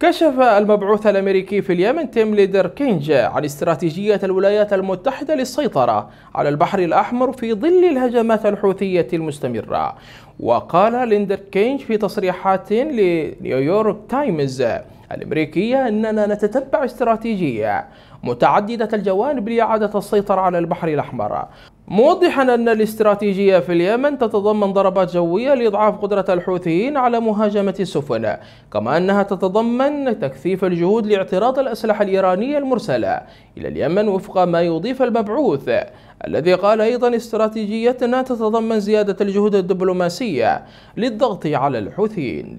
كشف المبعوث الأمريكي في اليمن تيم ليدر كينج عن استراتيجية الولايات المتحدة للسيطرة على البحر الأحمر في ظل الهجمات الحوثية المستمرة وقال ليندر كينج في تصريحات لنيويورك تايمز الأمريكية أننا نتتبع استراتيجية متعددة الجوانب لإعادة السيطرة على البحر الأحمر موضحا أن الاستراتيجية في اليمن تتضمن ضربات جوية لإضعاف قدرة الحوثيين على مهاجمة السفن كما أنها تتضمن تكثيف الجهود لاعتراض الأسلحة الإيرانية المرسلة إلى اليمن وفق ما يضيف المبعوث الذي قال أيضا استراتيجيتنا تتضمن زيادة الجهود الدبلوماسية للضغط على الحوثيين